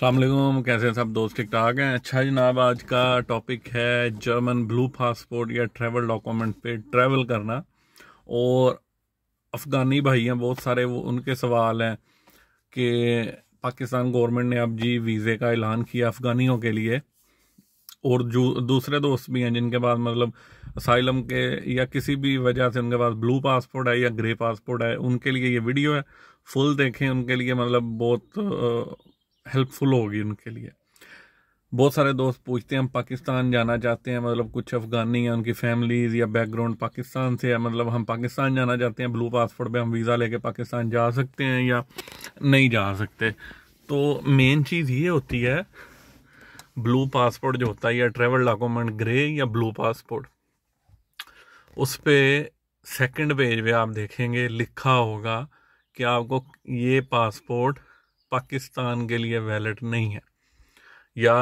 अलमेकम कैसे हैं सब दोस्त ठीक ठाक हैं अच्छा जनाब आज का टॉपिक है जर्मन ब्लू पासपोर्ट या ट्रैवल डॉक्यूमेंट पे ट्रैवल करना और अफ़गानी भाई हैं बहुत सारे वो उनके सवाल हैं कि पाकिस्तान गवर्नमेंट ने अब जी वीज़े का ऐलान किया अफ़गानियों के लिए और जो दूसरे दोस्त भी हैं जिनके पास मतलब असाइलम के या किसी भी वजह से उनके पास ब्लू पासपोर्ट है या ग्रे पासपोर्ट है उनके लिए ये वीडियो है फुल देखें उनके लिए मतलब बहुत हेल्पफुल होगी उनके लिए बहुत सारे दोस्त पूछते हैं हम पाकिस्तान जाना चाहते हैं मतलब कुछ अफगानी या उनकी फैमिलीज या बैकग्राउंड पाकिस्तान से है मतलब हम पाकिस्तान जाना चाहते हैं ब्लू पासपोर्ट पे हम वीज़ा लेके पाकिस्तान जा सकते हैं या नहीं जा सकते तो मेन चीज़ ये होती है ब्लू पासपोर्ट जो होता है या ट्रेवल डॉक्यूमेंट ग्रे या ब्लू पासपोर्ट उस पर सेकेंड पेज पर आप देखेंगे लिखा होगा कि आपको ये पासपोर्ट पाकिस्तान के लिए वैलिड नहीं है या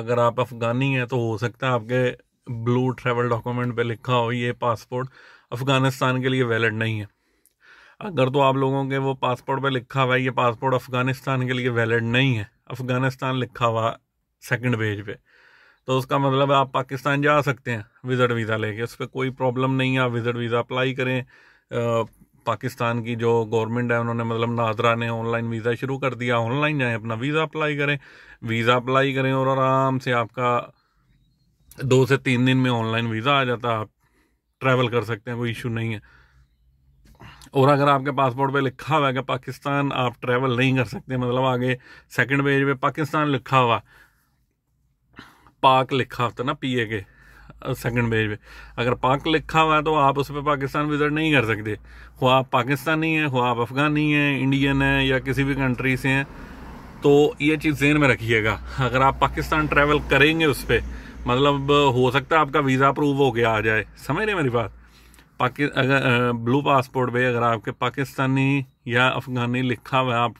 अगर आप अफ़गानी हैं तो हो सकता है आपके ब्लू ट्रैवल डॉक्यूमेंट पे लिखा हो ये पासपोर्ट अफ़गानिस्तान के लिए वैलिड नहीं है अगर तो आप लोगों के वो पासपोर्ट पे लिखा हुआ है ये पासपोर्ट अफ़गानिस्तान के लिए वैलिड नहीं है अफ़गानिस्तान लिखा हुआ सेकंड पेज पे तो उसका मतलब है आप पाकिस्तान जा सकते हैं विज़िट वीज़ा लेके उस पर कोई प्रॉब्लम नहीं है आप विज़िट वीज़ा अप्लाई करें पाकिस्तान की जो गवर्नमेंट है उन्होंने मतलब नाजरा ने ऑनलाइन वीज़ा शुरू कर दिया ऑनलाइन जाएँ अपना वीज़ा अप्लाई करें वीज़ा अप्लाई करें और आराम से आपका दो से तीन दिन में ऑनलाइन वीज़ा आ जाता है आप ट्रैवल कर सकते हैं कोई इशू नहीं है और अगर आपके पासपोर्ट पे लिखा हुआ है कि पाकिस्तान आप ट्रैवल नहीं कर सकते मतलब आगे सेकंड पेज पे पाकिस्तान लिखा हुआ पाक लिखा होता ना पीए के सेकंड पेज पे अगर पाक लिखा हुआ है तो आप उस पर पाकिस्तान विजिट नहीं कर सकते हो आप पाकिस्तानी हैं हो आप अफ़गानी हैं इंडियन हैं या किसी भी कंट्री से हैं तो ये चीज़ जेन में रखिएगा अगर आप पाकिस्तान ट्रैवल करेंगे उस पर मतलब हो सकता है आपका वीज़ा अप्रूव हो गया आ जाए समझ रहे मेरी बात पाकि अगर ब्लू पासपोर्ट पे अगर आपके पाकिस्तानी या अफ़गानी लिखा हुआ है आप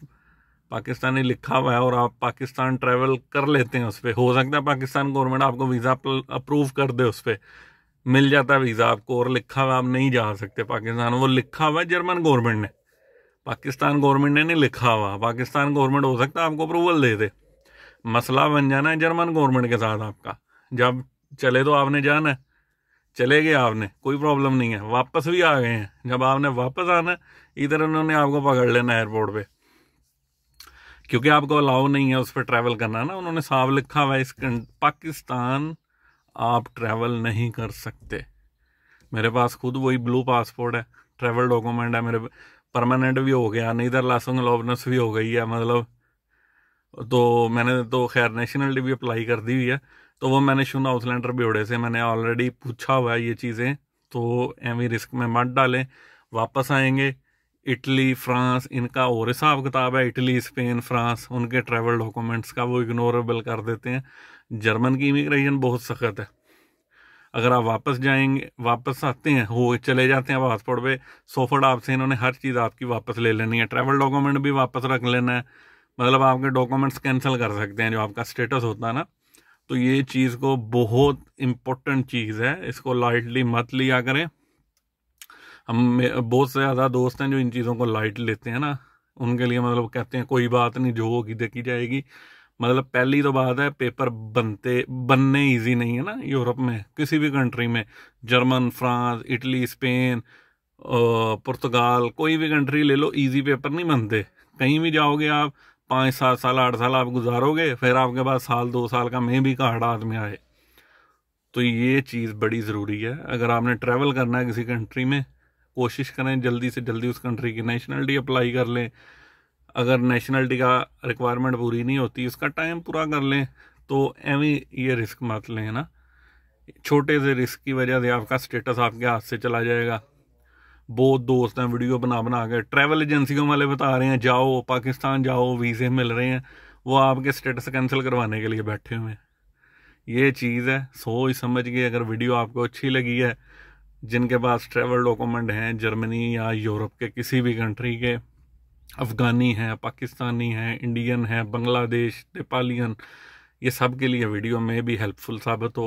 पाकिस्तानी लिखा हुआ है और आप पाकिस्तान ट्रैवल कर लेते हैं उस पर हो सकता है पाकिस्तान गवर्नमेंट आपको वीज़ा अप्रूव कर दे उस पर मिल जाता है वीज़ा आपको और लिखा हुआ आप नहीं जा सकते पाकिस्तान वो लिखा हुआ है जर्मन गवर्नमेंट ने पाकिस्तान गवर्नमेंट ने नहीं लिखा हुआ पाकिस्तान गवर्नमेंट हो सकता है आपको अप्रूवल दे दे मसला बन जाना है जर्मन गवर्नमेंट के साथ आपका जब चले तो आपने जाना है चले गए आपने कोई प्रॉब्लम नहीं है वापस भी आ गए हैं जब आपने वापस आना है इधर उन्होंने आपको पकड़ लेना एयरपोर्ट पर क्योंकि आपको अलाउ नहीं है उस पर ट्रैवल करना ना उन्होंने साफ लिखा हुआ इस पाकिस्तान आप ट्रैवल नहीं कर सकते मेरे पास खुद वही ब्लू पासपोर्ट है ट्रैवल डॉक्यूमेंट है मेरे परमानेंट भी हो गया नहीं इधर लासन लॉबनस भी हो गई है मतलब तो मैंने तो खैर नेशनलिटी भी अप्लाई कर दी हुई है तो वो मैंने हाउस आउटलैंडर ब्योड़े से मैंने ऑलरेडी पूछा हुआ है ये चीज़ें तो एवं रिस्क में मत डालें वापस आएंगे इटली फ्रांस इनका और हिसाब किताब है इटली स्पेन फ्रांस उनके ट्रैवल डॉक्यूमेंट्स का वो इग्नोरेबल कर देते हैं जर्मन की इमिग्रेशन बहुत सख्त है अगर आप वापस जाएंगे वापस आते हैं हो चले जाते हैं पासपोर्ट पे सोफट आपसे इन्होंने हर चीज़ आपकी वापस ले लेनी है ट्रैवल डॉक्यूमेंट भी वापस रख लेना है मतलब आपके डॉक्यूमेंट्स कैंसिल कर सकते हैं जो आपका स्टेटस होता है ना तो ये चीज़ को बहुत इम्पोर्टेंट चीज़ है इसको लाइटली मत लिया करें हम बहुत से ज़्यादा दोस्त हैं जो इन चीज़ों को लाइट लेते हैं ना उनके लिए मतलब कहते हैं कोई बात नहीं जो होगी देखी जाएगी मतलब पहली तो बात है पेपर बनते बनने इजी नहीं है ना यूरोप में किसी भी कंट्री में जर्मन फ्रांस इटली स्पेन पुर्तगाल कोई भी कंट्री ले लो इजी पेपर नहीं बनते कहीं भी जाओगे आप पाँच सात साल आठ साल आप गुजारोगे फिर आपके पास साल दो साल का मैं भी कार्ड हाथ में आए तो ये चीज़ बड़ी ज़रूरी है अगर आपने ट्रैवल करना है किसी कंट्री में कोशिश करें जल्दी से जल्दी उस कंट्री की नेशनलिटी अप्लाई कर लें अगर नेशनलिटी का रिक्वायरमेंट पूरी नहीं होती उसका टाइम पूरा कर लें तो एवं ये रिस्क मत लें ना छोटे से रिस्क की वजह से आपका स्टेटस आपके हाथ से चला जाएगा बहुत दोस्त हैं वीडियो बना बना के ट्रैवल एजेंसियों वाले बता रहे हैं जाओ पाकिस्तान जाओ वीज़े मिल रहे हैं वो आपके स्टेटस कैंसिल करवाने के लिए बैठे हुए हैं ये चीज़ है सोच समझ के अगर वीडियो आपको अच्छी लगी है जिनके पास ट्रैवल डॉक्यूमेंट हैं जर्मनी या यूरोप के किसी भी कंट्री के अफ़गानी हैं पाकिस्तानी हैं इंडियन हैं बांग्लादेश नेपालियन ये सब के लिए वीडियो में भी हेल्पफुल साबित हो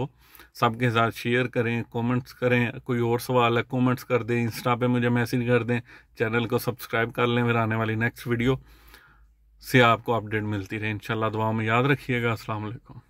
सबके साथ शेयर करें कमेंट्स करें कोई और सवाल है कमेंट्स कर दें इंस्टा पे मुझे मैसेज कर दें चैनल को सब्सक्राइब कर लें फिर आने वाली नेक्स्ट वीडियो से आपको अपडेट मिलती रहे इंशाल्लाह दुआ में याद रखिएगा अस्सलाम वालेकुम